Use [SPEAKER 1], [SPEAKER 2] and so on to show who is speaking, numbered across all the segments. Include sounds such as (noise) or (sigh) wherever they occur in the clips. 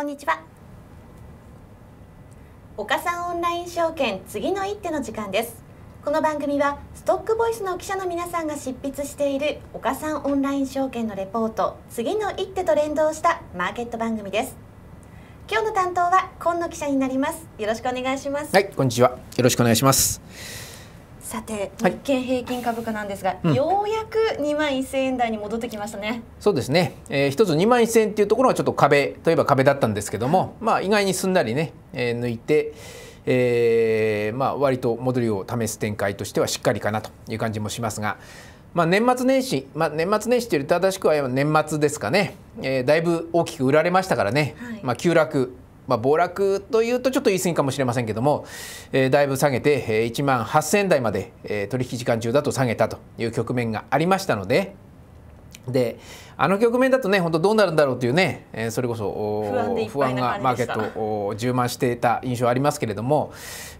[SPEAKER 1] こんにちは岡さんオンライン証券次の一手の時間ですこの番組はストックボイスの記者の皆さんが執筆している岡さんオンライン証券のレポート次の一手と連動したマーケット番組です今日の担当は今野記者になりますよろしくお願いしますはいこんにちはよろしくお願いしますさて日経平均株価なんですが、はいうん、ようやく2万1000円台に戻ってきましたねそうですね、えー、一つ2万1000円っていうところはちょっと壁といえば壁だったんですけども、まあ、意外にすんなりね、えー、抜いて、えー、まあ割と戻りを試す展開としてはしっかりかなという感じもしますが。まあ、年末年始、まあ、年末年始というより正しくは年末ですかね、えー、だいぶ大きく売られましたからね、はい、まあ、急落まあ、暴落というとちょっと言い過ぎかもしれませんけども、えー、だいぶ下げて、えー、1万8000円台まで、えー、取引時間中だと下げたという局面がありましたので。であの局面だとね本当どうなるんだろうというね、えー、それこそ不安がマーケットを充満していた印象ありますけれども、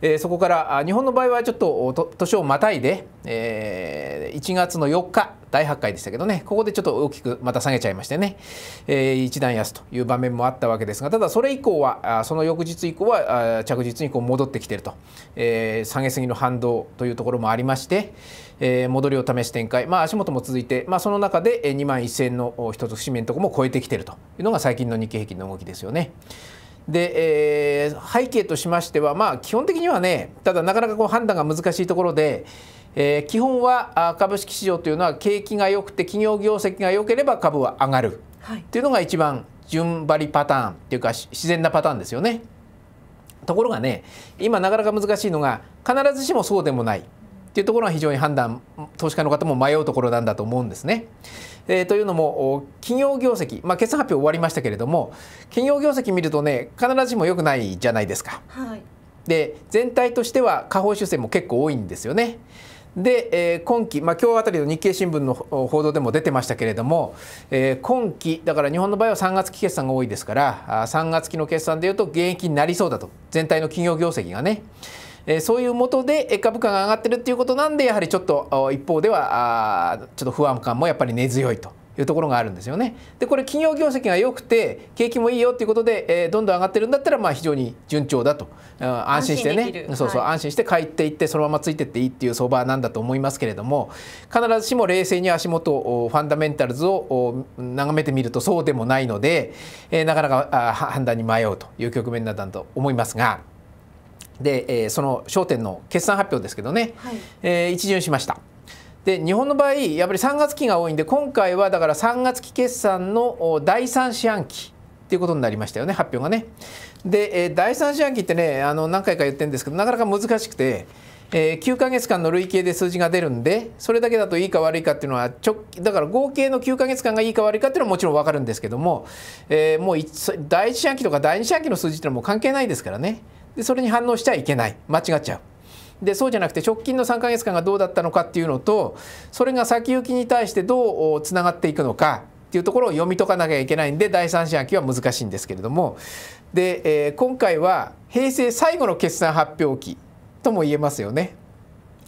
[SPEAKER 1] えー、そこから日本の場合はちょっと年をまたいで、えー、1月の4日大発会でしたけどねここでちょっと大きくまた下げちゃいましてね、えー、一段安という場面もあったわけですがただそれ以降はその翌日以降は着実にこう戻ってきてると、えー、下げすぎの反動というところもありまして、えー、戻りを試す展開、まあ、足元も続いて、まあ、その中で2万1000の一つ節目のところも超えてきてるというのが最近の日経平均の動きですよね。で、えー、背景としましては、まあ、基本的にはねただなかなかこう判断が難しいところで、えー、基本は株式市場というのは景気が良くて企業業績が良ければ株は上がるというのが一番順張りパターンというか自然なパターンですよね。ところがね今なかなか難しいのが必ずしもそうでもないっていうところが非常に判断投資家の方も迷うところなんだと思うんですね。えー、というのも企業業績、まあ、決算発表終わりましたけれども企業業績見るとね必ずしも良くないじゃないですか。はい、で全体としては下方修正も結構多いんですよね。で、えー、今期、まあ、今日あたりの日経新聞の報道でも出てましたけれども、えー、今期だから日本の場合は3月期決算が多いですからあ3月期の決算でいうと減益になりそうだと全体の企業業績がね。えー、そういうもとで株価が上がってるっていうことなんでやはりちょっと一方ではあちょっと不安感もやっぱり根強いというところがあるんですよね。でこれ企業業績が良くて景気もいいよっていうことで、えー、どんどん上がってるんだったらまあ非常に順調だと、うん、安心してねそうそう、はい、安心して帰っていってそのままついてっていいっていう相場なんだと思いますけれども必ずしも冷静に足元ファンダメンタルズを眺めてみるとそうでもないので、えー、なかなか判断に迷うという局面だったと思いますが。で、えその焦点の決算発表ですけどね、はい、えー、一巡しました。で日本の場合やっぱり3月期が多いんで今回はだから3月期決算の第3四半期っていうことになりましたよね発表がね。で、えー、第3四半期ってねあの何回か言ってるんですけどなかなか難しくて、えー、9ヶ月間の累計で数字が出るんでそれだけだといいか悪いかっていうのはちょだから合計の9ヶ月間がいいか悪いかっていうのはもちろん分かるんですけども、えー、もう第1四半期とか第2四半期の数字っていうのはもう関係ないですからねでそれに反応しちゃいけない間違っちゃう。でそうじゃなくて直近の3ヶ月間がどうだったのかっていうのとそれが先行きに対してどうつながっていくのかっていうところを読み解かなきゃいけないんで第三四半期は難しいんですけれどもで、えー、今回は平成最後の決算発表期とも言えますよね。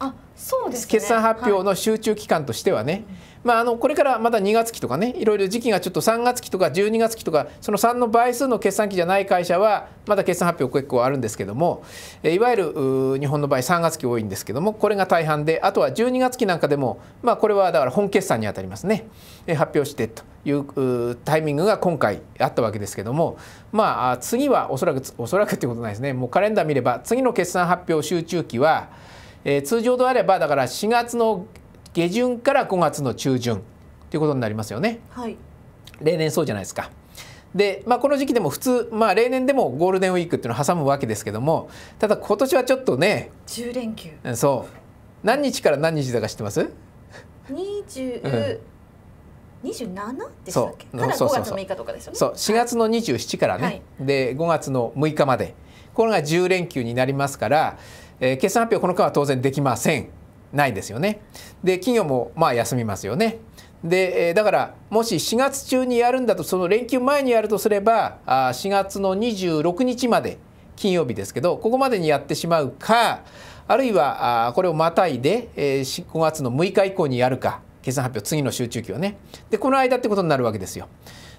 [SPEAKER 1] あそうです、ね、決算発表の集中期間としてはね、はいまあ、あのこれからまだ2月期とかねいろいろ時期がちょっと3月期とか12月期とかその3の倍数の決算期じゃない会社はまだ決算発表結構あるんですけどもいわゆる日本の場合3月期多いんですけどもこれが大半であとは12月期なんかでも、まあ、これはだから本決算にあたりますね発表してというタイミングが今回あったわけですけどもまあ次はおそらくおそらくってことないですねもうカレンダー見れば次の決算発表集中期は、え通常であればだから4月の下旬から5月の中旬ということになりますよね。はい、例年そうじゃないですか。で、まあ、この時期でも普通、まあ、例年でもゴールデンウィークっていうのを挟むわけですけどもただ今年はちょっとね10連休そう何日から何日だか知ってます20、うん、27でしたっけから5月6日とかそう4月の27からね、はい、で5月の6日までこれが10連休になりますから、えー、決算発表この間は当然できません。ないですよね。で企業もまあ休みますよね。でだからもし4月中にやるんだとその連休前にやるとすれば4月の26日まで金曜日ですけどここまでにやってしまうかあるいはこれをまたいで5月の6日以降にやるか決算発表次の集中期をねでこの間ってことになるわけですよ。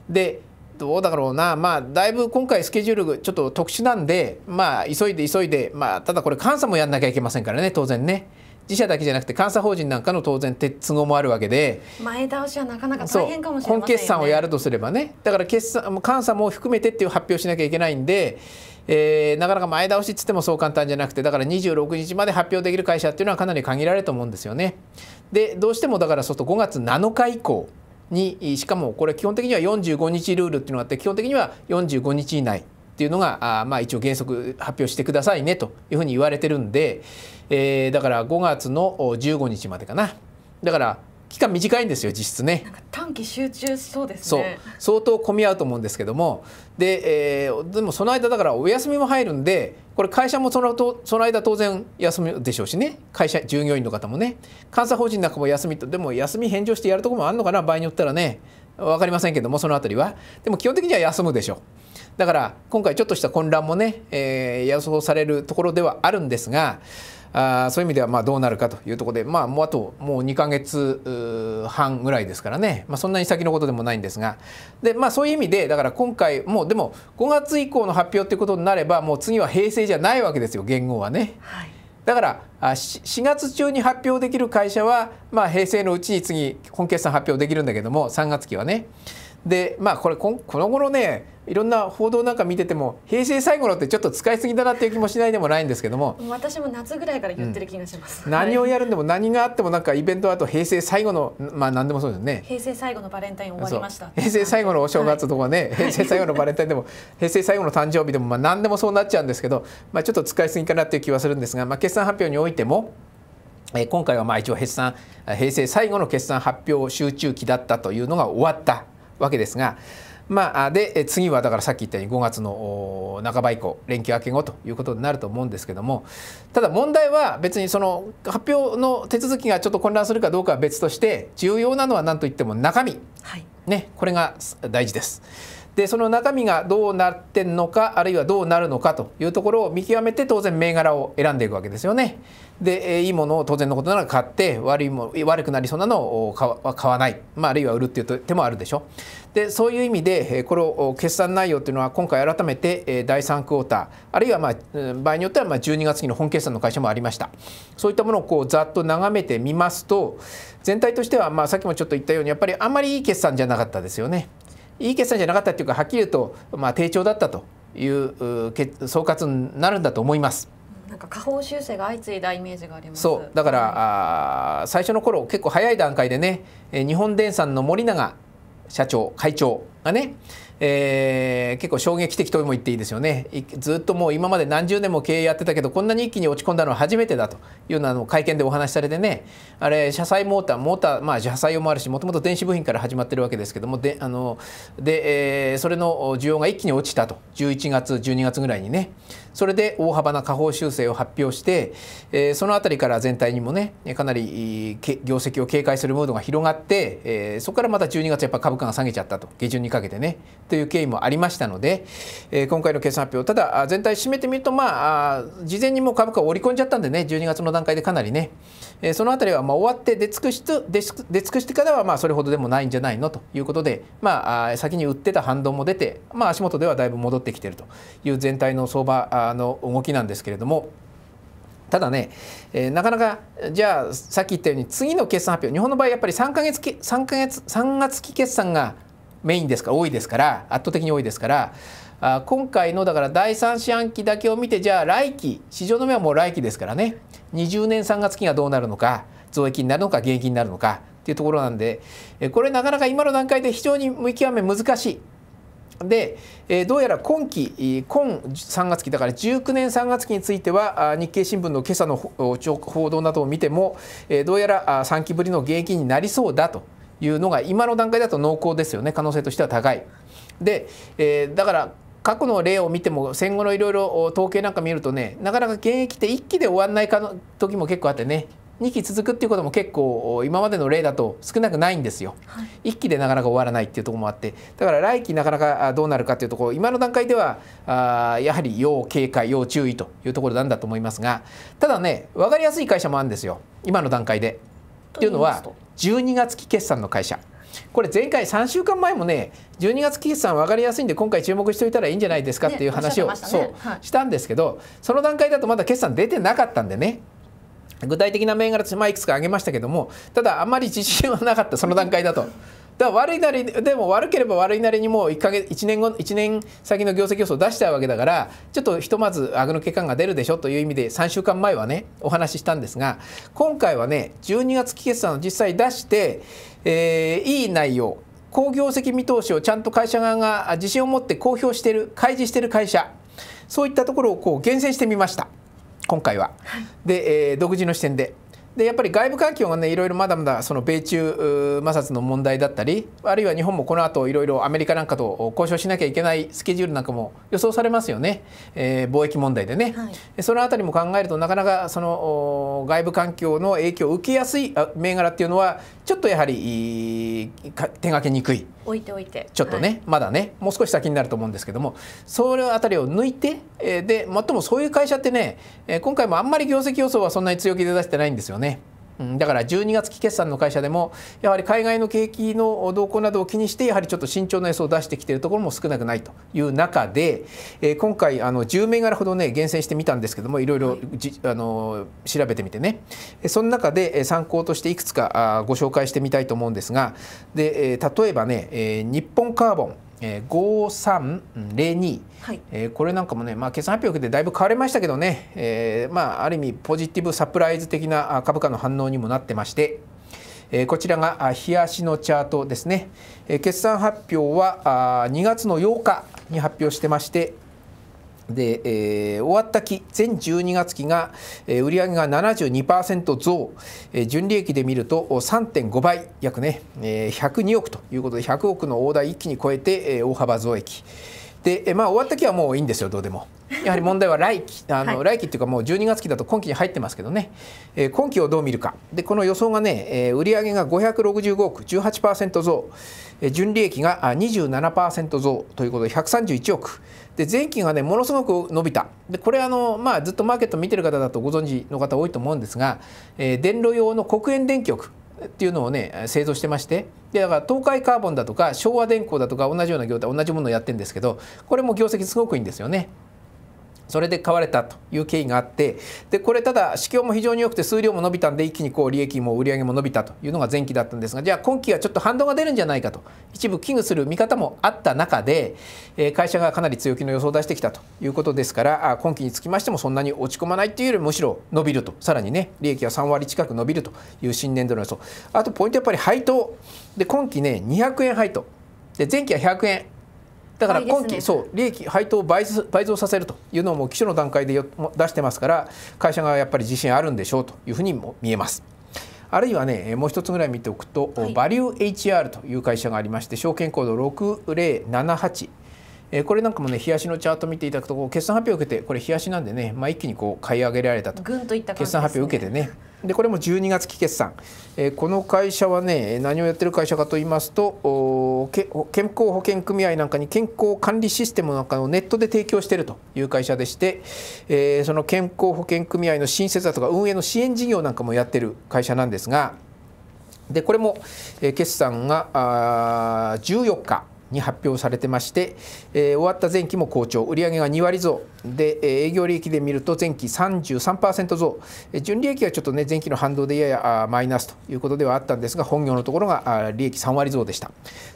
[SPEAKER 1] でどうだろうなまあだいぶ今回スケジュールちょっと特殊なんでまあ急いで急いでまあただこれ監査もやんなきゃいけませんからね当然ね。自社だけじゃなくて監査法人なんかの当然都合もあるわけで前倒しはなかなか大変かもしれない、ね、本決算をやるとすればねだから決算監査も含めてっていう発表しなきゃいけないんで、えー、なかなか前倒しっつってもそう簡単じゃなくてだから26日まで発表できる会社っていうのはかなり限られると思うんですよね。でどうしてもだからそうと5月7日以降にしかもこれ基本的には45日ルールっていうのがあって基本的には45日以内ていうのがあ、まあ、一応原則発表してくださいねというふうに言われてるんで、えー、だから5月の15日までかなだから期間短いんですよ実質ね。短期集中そうですね。相当混み合うと思うんですけどもで、えー、でもその間だからお休みも入るんでこれ会社もそのその間当然休みでしょうしね会社従業員の方もね監査法人なんかも休みとでも休み返上してやるとこもあるのかな場合によったらね分かりませんけどもその辺りはでも基本的には休むでしょう。だから今回ちょっとした混乱もね、えー、予想されるところではあるんですがあそういう意味ではまどうなるかというところで、まあ、もうあともう2ヶ月半ぐらいですからね、まあ、そんなに先のことでもないんですがで、まあ、そういう意味でだから今回もうでも5月以降の発表ということになればもう次は平成じゃないわけですよ元号はね。はいだから4月中に発表できる会社は、まあ、平成のうちに次本決算発表できるんだけども3月期はね。でまあこれこの頃ねいろんな報道なんか見てても平成最後のってちょっと使いすぎだなっていう気もしないでもないんですけども私も夏ぐらいから言ってる気がします、うん、何をやるんでも何があってもなんかイベントあと平成最後のまあ何でもそうですね平成最後のバレンタイン終わりました平成最後のお正月とかね、はい、平成最後のバレンタインでも平成最後の誕生日でもまあ何でもそうなっちゃうんですけど、まあ、ちょっと使いすぎかなっていう気はするんですが、まあ、決算発表においても今回はまあ一応平成最後の決算発表集中期だったというのが終わったわけですが、まあ、で次はだからさっき言ったように5月の半ば以降連休明け後ということになると思うんですけどもただ問題は別にその発表の手続きがちょっと混乱するかどうかは別として重要なのは何といっても中身、はい、ね、これが大事です。でその中身がどうなってんのかあるいはどうなるのかというところを見極めて当然銘柄を選んでいくわけですよね。でいいものを当然のことなら買って悪いも悪くなりそうなのを買わない、まあ、あるいは売るっていう手もあるでしょ。でそういう意味でこの決算内容というのは今回改めて第3クォーターあるいはまあ場合によってはまあ12月期の本決算の会社もありましたそういったものをこうざっと眺めてみますと全体としてはまあさっきもちょっと言ったようにやっぱりあんまりいい決算じゃなかったですよね。いい決算じゃなかったっていうかはっきり言うと、まあ、低調だったという総括になるんだと思います。なんか下方修正が相次いだイメージがありますそうだから、はい、最初の頃結構早い段階でね日本電産の森永社長会長がねえー、結構衝撃的とも言っていいですよねずっともう今まで何十年も経営やってたけどこんなに一気に落ち込んだのは初めてだというようなの会見でお話しされてねあれ車載モーターモーターまあ車載用もあるしもともと電子部品から始まってるわけですけどもであので、えー、それの需要が一気に落ちたと11月12月ぐらいにね。それで大幅な下方修正を発表して、えー、その辺りから全体にもねかなり業績を警戒するムードが広がって、えー、そこからまた12月やっぱ株価が下げちゃったと下旬にかけてねという経緯もありましたので、えー、今回の決算発表ただ全体締めてみるとまあ事前にも株価を織り込んじゃったんでね12月の段階でかなりね、えー、その辺りはまあ終わって出尽くし出尽くしてからはまあそれほどでもないんじゃないのということでまあ先に売ってた反動も出てまあ足元ではだいぶ戻ってきてるという全体の相場あの動きなんですけれどもただね、えー、なかなかじゃあさっき言ったように次の決算発表日本の場合やっぱり3ヶ月3ヶ月3月期決算がメインですか多いですから圧倒的に多いですからあ今回のだから第3四半期だけを見てじゃあ来期市場の目はもう来期ですからね20年3月期がどうなるのか増益になるのか減益になるのかっていうところなんでこれなかなか今の段階で非常に見極め難しいで、えどうやら今期、今3月期、だから19年3月期については、日経新聞の今朝の報道などを見ても、えどうやら3期ぶりの現役になりそうだというのが、今の段階だと濃厚ですよね、可能性としては高い。で、えだから過去の例を見ても戦後のいろいろ統計なんか見るとねなかなか現役って1期で終わらないかの時も結構あってね2期続くっていうことも結構今までの例だと少なくないんですよ、はい、1期でなかなか終わらないっていうとこもあってだから来期なかなかどうなるかっていうところ今の段階ではあやはり要警戒要注意というところなんだと思いますがただね分かりやすい会社もあるんですよ今の段階で。っていうのは12月期決算の会社。これ前回3週間前もね12月期決算分かりやすいんで今回注目しておいたらいいんじゃないですかっていう話を、そう、したんですけどその段階だとまだ決算出てなかったんでね具体的な銘柄まあ、いくつか挙げましたけどもただあまり自信はなかったその段階だと。(laughs) だ悪いなりでも悪ければ悪いなりにもう 1, ヶ月1年後1年先の業績予想を出しちゃうわけだからちょっとひとまずアグの欠陥が出るでしょという意味で3週間前はねお話ししたんですが今回はね12月期決算を実際出して、えー、いい内容好業績見通しをちゃんと会社側が自信を持って公表している開示している会社そういったところをこう厳選してみました。今回は。で、えー、独自の視点ででやっぱり外部環境がねいろいろまだまだその米中摩擦の問題だったりあるいは日本もこの後いろいろアメリカなんかと交渉しなきゃいけないスケジュールなんかも予想されますよね、えー、貿易問題でね、はい、その辺りも考えるとなかなかその外部環境の影響を受けやすい銘柄っていうのはちょっとやはり手がけにくい置いておいてちょっとね、はい、まだねもう少し先になると思うんですけどもそれあたりを抜いてでもっともそういう会社ってね今回もあんまり業績予想はそんなに強気で出してないんですよね。だから12月期決算の会社でもやはり海外の景気の動向などを気にしてやはりちょっと慎重な予想を出してきているところも少なくないという中で、え今回あの10銘柄ほどね厳選してみたんですけどもいろいろじ、あの調べてみてねその中で参考としていくつかご紹介してみたいと思うんですがで例えばね日本カーボンえー、5302、はいえー、これなんかもね、まあ、決算発表でだいぶ変わりましたけどね、えーまあ、ある意味ポジティブサプライズ的な株価の反応にもなってまして、えー、こちらが日足のチャートですね、えー、決算発表はあ2月の8日に発表してましてで、えー、終わった期全12月期が、えー、売上が72%増、えー、純利益で見ると3.5倍約ね、えー、102億ということで100億の大台一気に超えて、えー、大幅増益。でえ、まあ終わった期はもういいんですよどうでも (laughs) やはり問題は来期あの、はい、来期っていうかもう12月期だと今期に入ってますけどね、えー、今期をどう見るかでこの予想がね、えー、売上が565億18%増、えー、純利益が27%増ということで131億で前期がねものすごく伸びたでこれあの、まあ、ずっとマーケット見てる方だとご存知の方多いと思うんですが、えー、電炉用の黒煙電極っていうのをね製造してましてでだから東海カーボンだとか昭和電工だとか同じような業態同じものをやってるんですけどこれも業績すごくいいんですよね。それで買われたという経緯があってでこれただ市況も非常に良くて数量も伸びたんで一気にこう利益も売り上げも伸びたというのが前期だったんですがじゃあ今期はちょっと反動が出るんじゃないかと一部危惧する見方もあった中で会社がかなり強気の予想を出してきたということですから今期につきましてもそんなに落ち込まないというよりむしろ伸びるとさらにね利益は3割近く伸びるという新年度の予想あとポイントやっぱり配当で今期ね200円配当で前期は100円だから今期、ね、そう利益配当を倍倍増させるというのも基礎の段階でよ出してますから会社がやっぱり自信あるんでしょうというふうにも見えます。あるいはねもう一つぐらい見ておくと、はい、バリュー HR という会社がありまして証券コード6078えこれなんかもね冷やしのチャート見ていただくと決算発表を受けてこれ冷やしなんでね、まあ、一気にこう買い上げられたとぐんといった決算発表を受けてねでこれも12月期決算、えこの会社はね何をやってる会社かと言いますと健康保険組合なんかに健康管理システムなんかをネットで提供しているという会社でして、えその健康保険組合の新設だとか運営の支援事業なんかもやってる会社なんですがでこれも決算が14日に発表されてまして、えー、終わった前期も好調売上が2割増で、え営業利益で見ると前期33%増、え純利益はちょっとね前期の反動でややマイナスということではあったんですが本業のところが利益3割増でした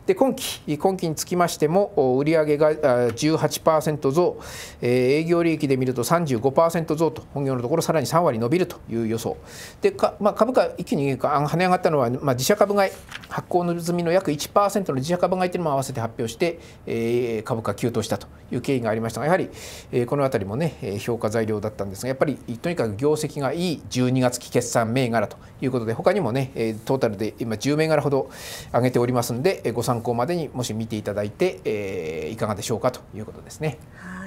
[SPEAKER 1] で今期今期につきましても売上が18%増、えー、営業利益で見ると35%増と本業のところさらに3割伸びるという予想でか、まあ、株価一気に跳ね上がったのは、まあ、自社株買い発行の済みの約1%の自社株買いというのも合わせて発表して、え株価急騰したという経緯がありましたがやはり、えこの辺りもね評価材料だったんですがやっぱりとにかく業績がいい12月期決算銘柄ということで他にもねトータルで今10銘柄ほど上げておりますんでご参考までにもし見ていただいて、えいかがでしょうかということですね。はい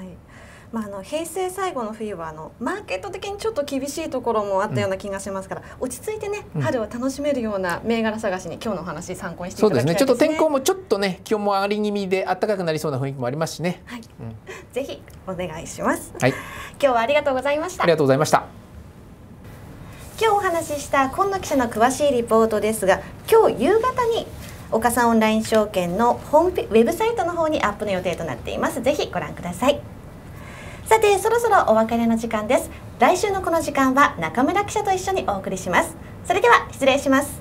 [SPEAKER 1] まあ、あの平成最後の冬はあのマーケット的にちょっと厳しいところもあったような気がしますから、うん、落ち着いてね、春を楽しめるような銘柄探しに今日のお話参考にしていただきたいですね。すねちょっと天候もちょっとね気温も上がり気味で暖かくなりそうな雰囲気もありますしね。はい、うん、ぜひお願いします。はい、今日はありがとうございました。ありがとうございました。今日お話しした今野記者の詳しいリポートですが、今日夕方に岡さんオンライン証券のホームウェブサイトの方にアップの予定となっています。ぜひご覧ください。さてそろそろお別れの時間です来週のこの時間は中村記者と一緒にお送りしますそれでは失礼します